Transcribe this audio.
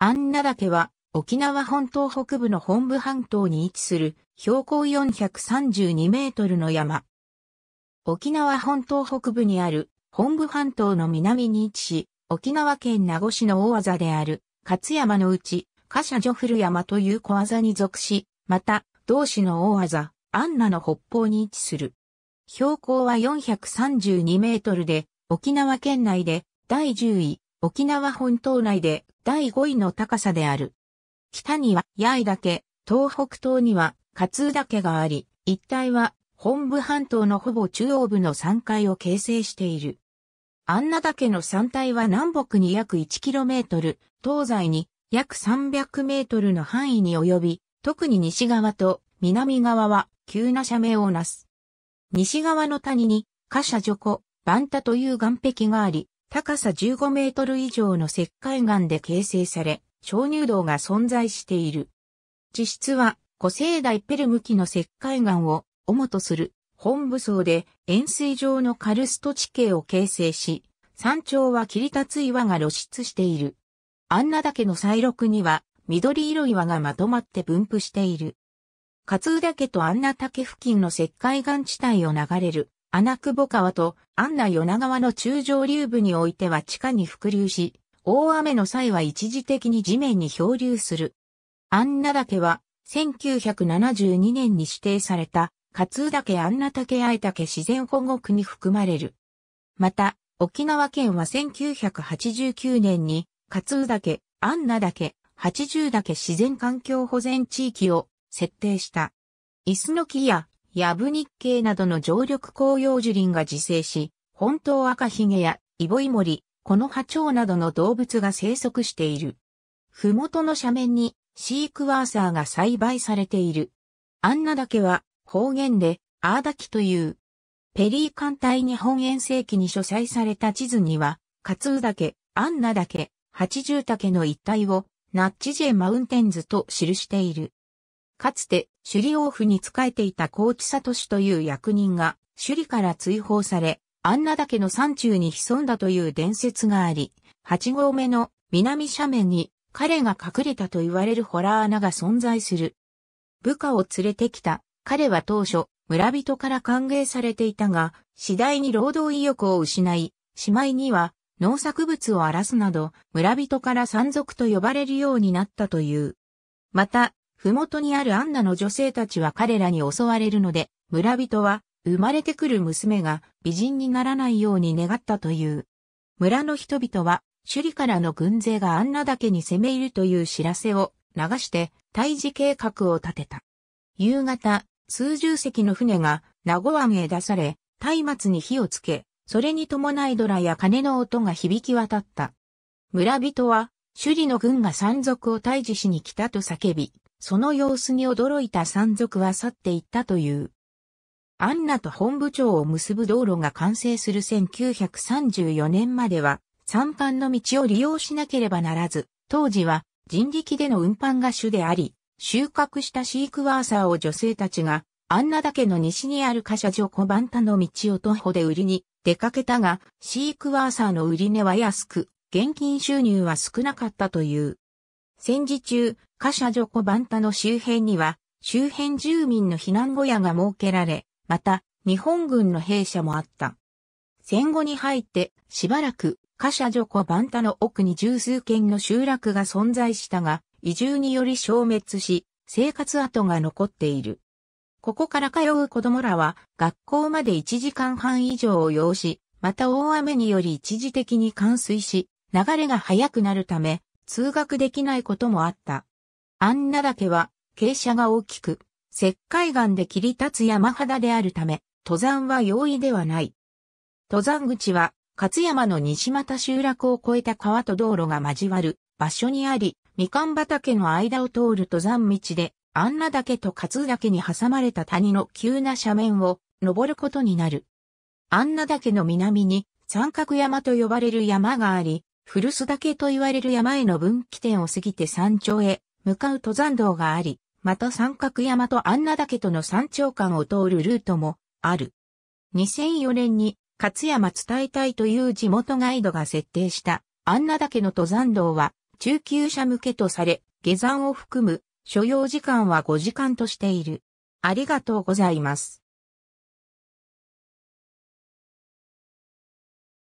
アンナ岳は沖縄本島北部の本部半島に位置する標高432メートルの山。沖縄本島北部にある本部半島の南に位置し、沖縄県名護市の大技である勝山のうち、カシャジョフル山という小技に属し、また、同市の大技、アンナの北方に位置する。標高は432メートルで、沖縄県内で第10位、沖縄本島内で第5位の高さである。北には八重岳、東北東には勝岳があり、一帯は本部半島のほぼ中央部の山階を形成している。安奈岳の山体は南北に約 1km、東西に約 300m の範囲に及び、特に西側と南側は急な斜面をなす。西側の谷に、カシャジョコ、バンタという岩壁があり、高さ15メートル以上の石灰岩で形成され、鍾乳洞が存在している。地質は古生代ペルム紀の石灰岩を主とする本武装で円錐状のカルスト地形を形成し、山頂は切り立つ岩が露出している。アンナ岳の再録には緑色岩がまとまって分布している。勝浦岳とアンナ岳付近の石灰岩地帯を流れる穴久保川と安奈那川の中上流部においては地下に伏流し、大雨の際は一時的に地面に漂流する。安奈岳は、1972年に指定された、勝岳安奈岳愛岳自然保護区に含まれる。また、沖縄県は1989年に、勝岳、安奈岳、八十岳自然環境保全地域を設定した。椅子の木やヤブ日系などの常緑広葉樹林が自生し、本当赤ひげやイボイモリ、この波長などの動物が生息している。ふもとの斜面にシークワーサーが栽培されている。アンナ岳は方言でアーダキという。ペリー艦隊日本遠征記に書斎された地図には、カツウ岳、アンナ岳、八十岳の一帯をナッチジェマウンテンズと記している。かつて首里王府に仕えていた高知里氏という役人が首里から追放され、安名岳の山中に潜んだという伝説があり、八合目の南斜面に彼が隠れたと言われるホラー穴が存在する。部下を連れてきた彼は当初村人から歓迎されていたが、次第に労働意欲を失い、しまいには農作物を荒らすなど村人から山賊と呼ばれるようになったという。また、ふもとにあるアンナの女性たちは彼らに襲われるので、村人は生まれてくる娘が美人にならないように願ったという。村の人々は、首里からの軍勢がアンナけに攻め入るという知らせを流して、退治計画を立てた。夕方、数十隻の船が名護湾へ出され、松明に火をつけ、それに伴いドラや鐘の音が響き渡った。村人は、首里の軍が山賊を退治しに来たと叫び、その様子に驚いた山賊は去っていったという。アンナと本部長を結ぶ道路が完成する1934年までは、山間の道を利用しなければならず、当時は人力での運搬が主であり、収穫したシークワーサーを女性たちが、アンナ岳の西にある貨車ョコバンタの道を徒歩で売りに出かけたが、シークワーサーの売り値は安く、現金収入は少なかったという。戦時中、カシャジョコバンタの周辺には、周辺住民の避難小屋が設けられ、また、日本軍の兵舎もあった。戦後に入って、しばらく、カシャジョコバンタの奥に十数軒の集落が存在したが、移住により消滅し、生活跡が残っている。ここから通う子供らは、学校まで1時間半以上を要し、また大雨により一時的に冠水し、流れが速くなるため、通学できないこともあった。アンナ岳は傾斜が大きく、石灰岩で切り立つ山肌であるため、登山は容易ではない。登山口は、勝山の西又集落を越えた川と道路が交わる場所にあり、みかん畑の間を通る登山道で、アンナ岳と勝岳に挟まれた谷の急な斜面を登ることになる。アンナ岳の南に三角山と呼ばれる山があり、古巣岳と言われる山への分岐点を過ぎて山頂へ向かう登山道があり、また三角山と安奈岳との山頂間を通るルートもある。2004年に勝山伝えたいという地元ガイドが設定した安奈岳の登山道は中級者向けとされ、下山を含む所要時間は5時間としている。ありがとうございます。